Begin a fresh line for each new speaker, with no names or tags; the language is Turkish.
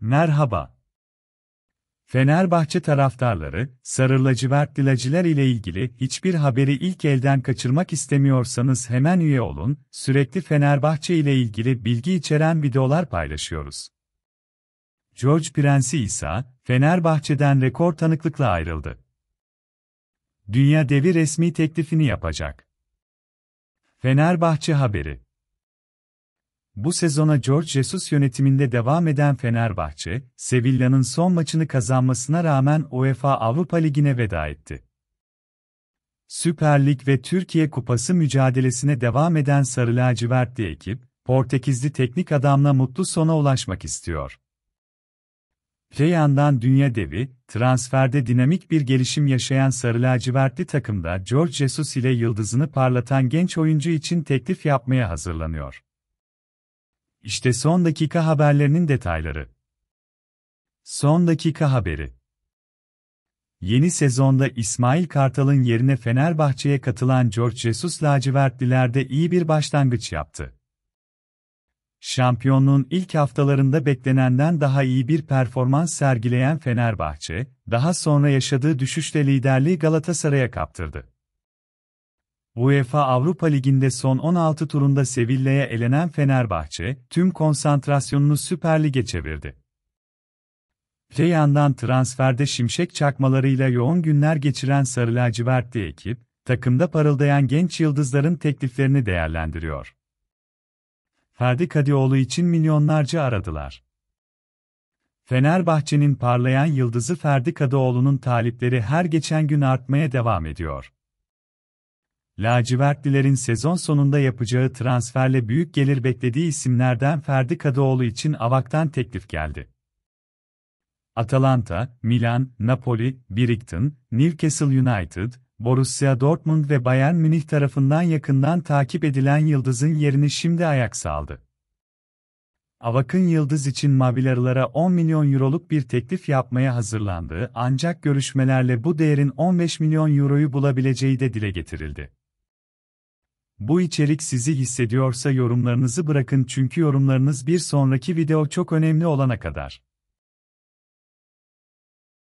Merhaba. Fenerbahçe taraftarları, sarı lacivert ile ilgili hiçbir haberi ilk elden kaçırmak istemiyorsanız hemen üye olun, sürekli Fenerbahçe ile ilgili bilgi içeren videolar paylaşıyoruz. George Prensi ise Fenerbahçe'den rekor tanıklıkla ayrıldı. Dünya devi resmi teklifini yapacak. Fenerbahçe haberi bu sezona George Jesus yönetiminde devam eden Fenerbahçe, Sevilla'nın son maçını kazanmasına rağmen UEFA Avrupa Ligi'ne veda etti. Süper Lig ve Türkiye Kupası mücadelesine devam eden Sarı Lacivertli ekip, Portekizli teknik adamla mutlu sona ulaşmak istiyor. Öte yandan dünya devi, transferde dinamik bir gelişim yaşayan sarı lacivertli takımda George Jesus ile yıldızını parlatan genç oyuncu için teklif yapmaya hazırlanıyor. İşte son dakika haberlerinin detayları. Son dakika haberi. Yeni sezonda İsmail Kartal'ın yerine Fenerbahçe'ye katılan George Jesus lacivertlilerde iyi bir başlangıç yaptı. Şampiyonluğun ilk haftalarında beklenenden daha iyi bir performans sergileyen Fenerbahçe, daha sonra yaşadığı düşüşle liderliği Galatasaray'a kaptırdı. UEFA Avrupa Ligi'nde son 16 turunda Sevilla'ya elenen Fenerbahçe, tüm konsantrasyonunu Süper Lig'e çevirdi. Öte yandan transferde şimşek çakmalarıyla yoğun günler geçiren Sarı Lacivertli ekip, takımda parıldayan genç yıldızların tekliflerini değerlendiriyor. Ferdi Kadioğlu için milyonlarca aradılar. Fenerbahçe'nin parlayan yıldızı Ferdi Kadıoğlu'nun talipleri her geçen gün artmaya devam ediyor. Lacivertlilerin sezon sonunda yapacağı transferle büyük gelir beklediği isimlerden Ferdi Kadıoğlu için Avak'tan teklif geldi. Atalanta, Milan, Napoli, Brighton, Newcastle United, Borussia Dortmund ve Bayern Münih tarafından yakından takip edilen Yıldız'ın yerini şimdi Ajax aldı. Avak'ın Yıldız için Mavilarılara 10 milyon euroluk bir teklif yapmaya hazırlandığı ancak görüşmelerle bu değerin 15 milyon euroyu bulabileceği de dile getirildi. Bu içerik sizi hissediyorsa yorumlarınızı bırakın çünkü yorumlarınız bir sonraki video çok önemli olana kadar.